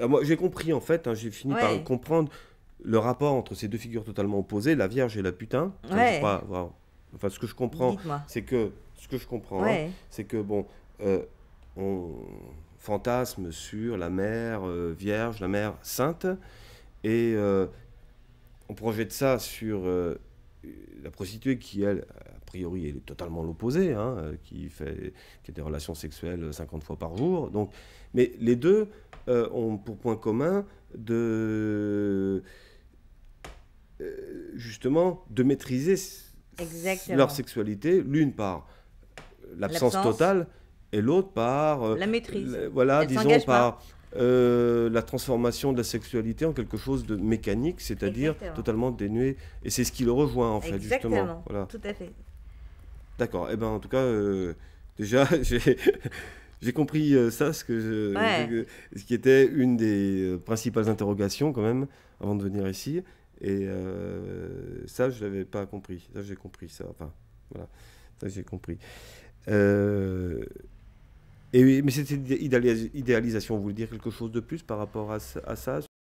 Ah, moi, j'ai compris en fait, hein, j'ai fini par comprendre le rapport entre ces deux figures totalement opposées, la Vierge et la putain. ce que je comprends, c'est que ce que je comprends, hein, c'est que bon, euh, on fantasme sur la mère euh, vierge, la mère sainte, et euh, on projette ça sur la prostituée qui elle a priori est totalement l'opposé hein, qui fait qui a des relations sexuelles 50 fois par jour donc mais les deux euh, ont pour point commun de euh, justement de maîtriser leur sexualité, l'une par l'absence totale et l'autre par euh, la maîtrise. voilà, disons par la transformation de la sexualité en quelque chose de mécanique, c'est-à-dire totalement dénué. Et c'est ce qui le rejoint, en fait, justement. Voilà. Tout à fait. D'accord. Eh ben, en tout cas, déjà, j'ai. J'ai compris euh, ça, ce, que ce qui était une des euh, principales interrogations quand même avant de venir ici. Et euh, ça, je ne l'avais pas compris. Ça, j'ai compris ça. Enfin, voilà. Ça, j'ai compris. et, mais c'était idéalisation. Vous voulez dire quelque chose de plus par rapport à, à ça